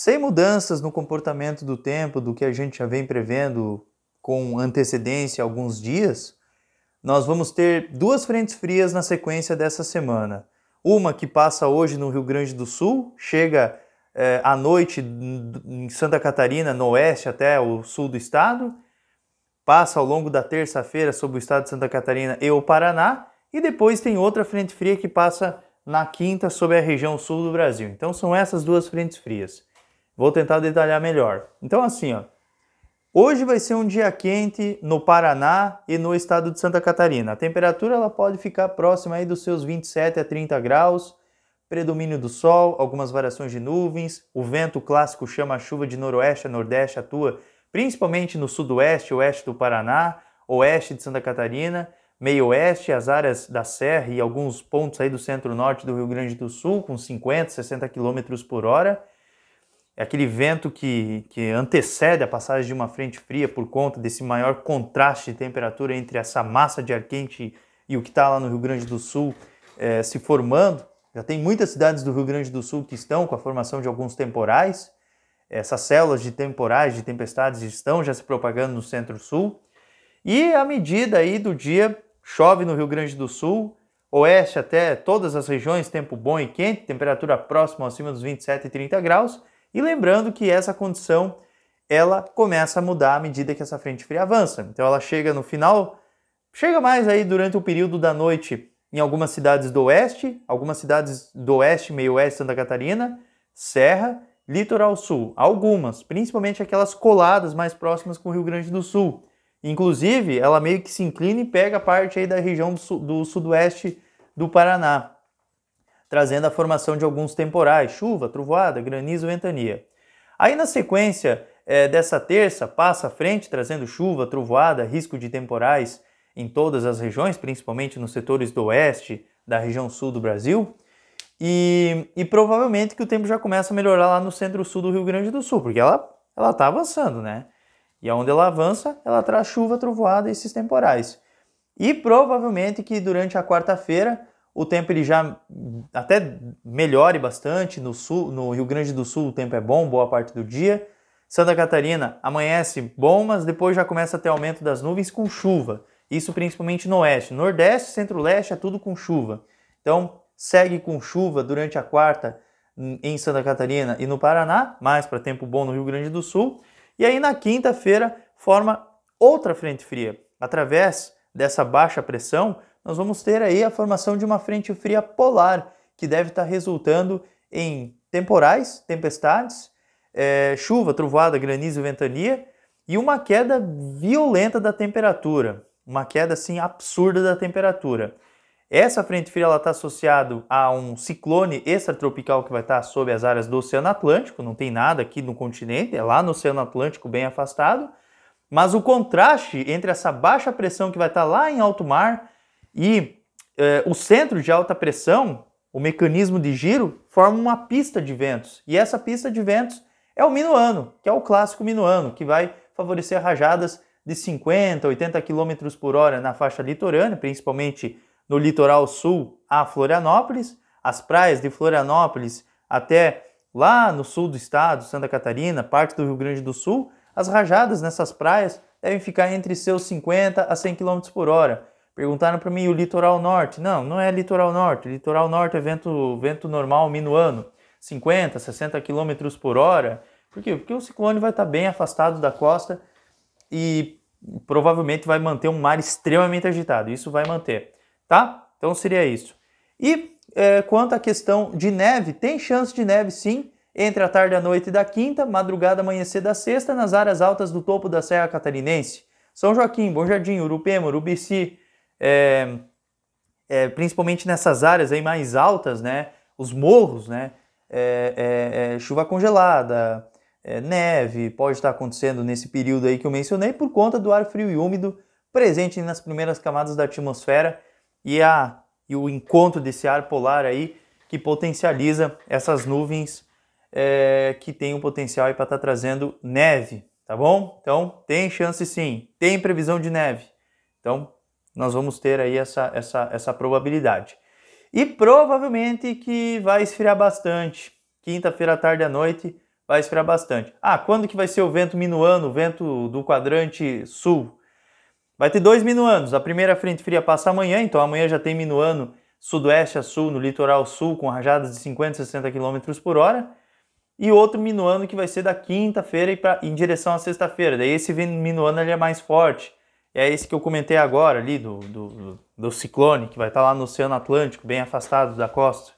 sem mudanças no comportamento do tempo, do que a gente já vem prevendo com antecedência alguns dias, nós vamos ter duas frentes frias na sequência dessa semana. Uma que passa hoje no Rio Grande do Sul, chega eh, à noite em Santa Catarina, no oeste até o sul do estado, passa ao longo da terça-feira sobre o estado de Santa Catarina e o Paraná, e depois tem outra frente fria que passa na quinta sobre a região sul do Brasil. Então são essas duas frentes frias. Vou tentar detalhar melhor. Então, assim, ó, hoje vai ser um dia quente no Paraná e no estado de Santa Catarina. A temperatura ela pode ficar próxima aí dos seus 27 a 30 graus. Predomínio do sol, algumas variações de nuvens, o vento clássico chama a chuva de noroeste a nordeste atua principalmente no sudoeste, oeste do Paraná, oeste de Santa Catarina, meio-oeste, as áreas da Serra e alguns pontos aí do centro-norte do Rio Grande do Sul, com 50, 60 km por hora é aquele vento que, que antecede a passagem de uma frente fria por conta desse maior contraste de temperatura entre essa massa de ar quente e o que está lá no Rio Grande do Sul é, se formando. Já tem muitas cidades do Rio Grande do Sul que estão com a formação de alguns temporais. Essas células de temporais, de tempestades, estão já se propagando no centro-sul. E à medida aí do dia, chove no Rio Grande do Sul, oeste até todas as regiões, tempo bom e quente, temperatura próxima acima dos 27 e 30 graus. E lembrando que essa condição ela começa a mudar à medida que essa frente fria avança. Então ela chega no final, chega mais aí durante o período da noite em algumas cidades do oeste, algumas cidades do oeste, meio oeste, Santa Catarina, Serra, Litoral Sul, algumas, principalmente aquelas coladas mais próximas com o Rio Grande do Sul. Inclusive, ela meio que se inclina e pega parte aí da região do, do sudoeste do Paraná trazendo a formação de alguns temporais, chuva, trovoada, granizo, ventania. Aí na sequência é, dessa terça, passa à frente, trazendo chuva, trovoada, risco de temporais em todas as regiões, principalmente nos setores do oeste da região sul do Brasil. E, e provavelmente que o tempo já começa a melhorar lá no centro-sul do Rio Grande do Sul, porque ela ela está avançando, né? E aonde ela avança, ela traz chuva, trovoada e esses temporais. E provavelmente que durante a quarta-feira o tempo ele já até melhore bastante. No, sul, no Rio Grande do Sul o tempo é bom, boa parte do dia. Santa Catarina amanhece bom, mas depois já começa a ter aumento das nuvens com chuva. Isso principalmente no oeste. Nordeste, centro-leste é tudo com chuva. Então segue com chuva durante a quarta em Santa Catarina e no Paraná, mais para tempo bom no Rio Grande do Sul. E aí na quinta-feira forma outra frente fria. Através dessa baixa pressão, nós vamos ter aí a formação de uma frente fria polar, que deve estar resultando em temporais, tempestades, é, chuva, trovoada, granizo, ventania e uma queda violenta da temperatura, uma queda assim absurda da temperatura. Essa frente fria está associada a um ciclone extratropical que vai estar sobre as áreas do Oceano Atlântico, não tem nada aqui no continente, é lá no Oceano Atlântico bem afastado, mas o contraste entre essa baixa pressão que vai estar lá em alto mar e é, o centro de alta pressão, o mecanismo de giro, forma uma pista de ventos. E essa pista de ventos é o minuano, que é o clássico minuano, que vai favorecer rajadas de 50, 80 km por hora na faixa litorânea, principalmente no litoral sul a Florianópolis, as praias de Florianópolis até lá no sul do estado, Santa Catarina, parte do Rio Grande do Sul, as rajadas nessas praias devem ficar entre seus 50 a 100 km por hora. Perguntaram para mim o litoral norte. Não, não é litoral norte. Litoral norte é vento, vento normal minuano, 50, 60 km por hora. Por quê? Porque o ciclone vai estar tá bem afastado da costa e provavelmente vai manter um mar extremamente agitado. Isso vai manter, tá? Então seria isso. E é, quanto à questão de neve, tem chance de neve sim, entre a tarde e a noite da quinta, madrugada, amanhecer da sexta, nas áreas altas do topo da Serra Catarinense. São Joaquim, Bom Jardim, Urupema, Urubici, é, é, principalmente nessas áreas aí mais altas, né? Os morros, né? É, é, é chuva congelada, é, neve, pode estar acontecendo nesse período aí que eu mencionei por conta do ar frio e úmido presente nas primeiras camadas da atmosfera e, a, e o encontro desse ar polar aí que potencializa essas nuvens é, que tem o um potencial para estar tá trazendo neve, tá bom? Então tem chance sim, tem previsão de neve. Então nós vamos ter aí essa, essa, essa probabilidade. E provavelmente que vai esfriar bastante. Quinta-feira à tarde à noite vai esfriar bastante. Ah, quando que vai ser o vento minuano, o vento do quadrante sul? Vai ter dois minuanos. A primeira frente fria passa amanhã, então amanhã já tem minuano sudoeste a sul, no litoral sul, com rajadas de 50 60 km por hora. E outro minuano que vai ser da quinta-feira em direção à sexta-feira. Daí esse minuano ele é mais forte é esse que eu comentei agora ali, do, do, do ciclone, que vai estar tá lá no Oceano Atlântico, bem afastado da costa,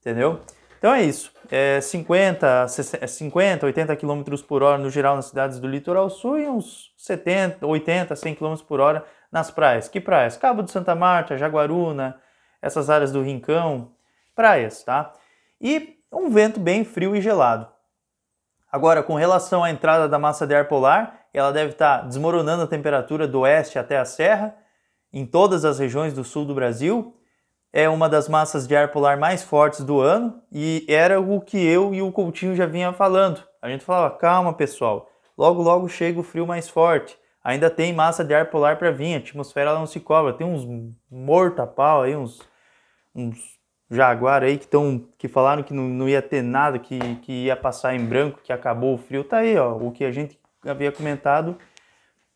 entendeu? Então é isso, é 50, 50 80 km por hora no geral nas cidades do litoral sul e uns 70, 80, 100 km por hora nas praias. Que praias? Cabo de Santa Marta, Jaguaruna, essas áreas do Rincão, praias, tá? E um vento bem frio e gelado. Agora, com relação à entrada da massa de ar polar, ela deve estar desmoronando a temperatura do oeste até a serra, em todas as regiões do sul do Brasil. É uma das massas de ar polar mais fortes do ano e era o que eu e o Coutinho já vinha falando. A gente falava, calma pessoal, logo logo chega o frio mais forte. Ainda tem massa de ar polar para vir, a atmosfera não se cobra. Tem uns morta-pau aí, uns, uns jaguar aí que, tão, que falaram que não, não ia ter nada, que, que ia passar em branco, que acabou o frio. Tá aí, ó, o que a gente havia comentado,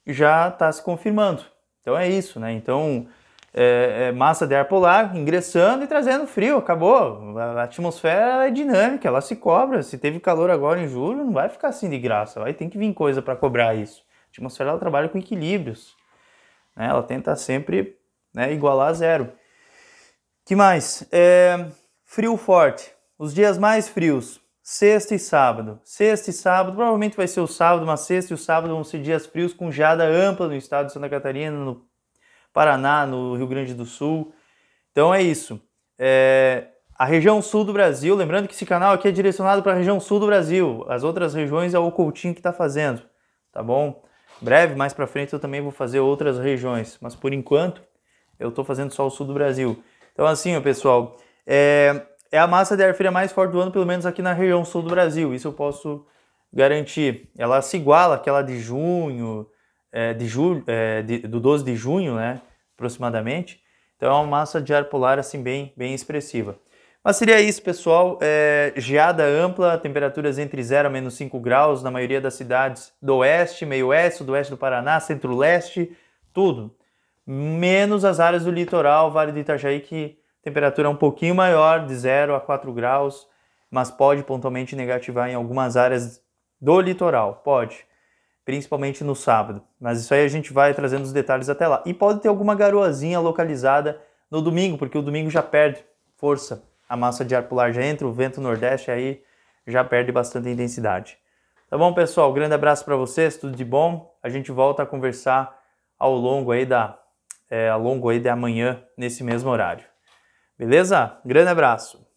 já está se confirmando. Então é isso, né? Então, é, é massa de ar polar ingressando e trazendo frio, acabou. A, atmosfera é dinâmica, ela se cobra. Se teve calor agora em julho, não vai ficar assim de graça, vai ter que vir coisa para cobrar isso. A atmosfera ela trabalha com equilíbrios, né? ela tenta sempre né, igualar a zero. que mais? É, frio forte. Os dias mais frios Sexta e sábado. Sexta e sábado, provavelmente vai ser o sábado, mas sexta e o sábado vão ser dias frios com geada ampla no estado de Santa Catarina, no Paraná, no Rio Grande do Sul. Então é isso. É... A região sul do Brasil, lembrando que esse canal aqui é direcionado para a região sul do Brasil. As outras regiões é o Coutinho que está fazendo, tá bom? Breve, mais para frente eu também vou fazer outras regiões, mas por enquanto eu estou fazendo só o sul do Brasil. Então assim, pessoal, é é a massa de ar fria mais forte do ano, pelo menos aqui na região sul do Brasil. Isso eu posso garantir. Ela se iguala àquela de junho, é, de julho, é, de, do 12 de junho, né, aproximadamente. Então é uma massa de ar polar assim bem, bem expressiva. Mas seria isso, pessoal. É, geada ampla, temperaturas entre 0 a menos 5 graus na maioria das cidades do oeste, meio-oeste, sudoeste do Paraná, centro-leste, tudo. Menos as áreas do litoral, Vale do Itajaí, que temperatura um pouquinho maior, de 0 a 4 graus, mas pode pontualmente negativar em algumas áreas do litoral, pode, principalmente no sábado. Mas isso aí a gente vai trazendo os detalhes até lá. E pode ter alguma garoazinha localizada no domingo, porque o domingo já perde força, a massa de ar polar já entra, o vento nordeste aí já perde bastante intensidade. Tá bom, pessoal? grande abraço para vocês, tudo de bom. A gente volta a conversar ao longo aí da é, ao longo aí da manhã nesse mesmo horário. Beleza? Grande abraço!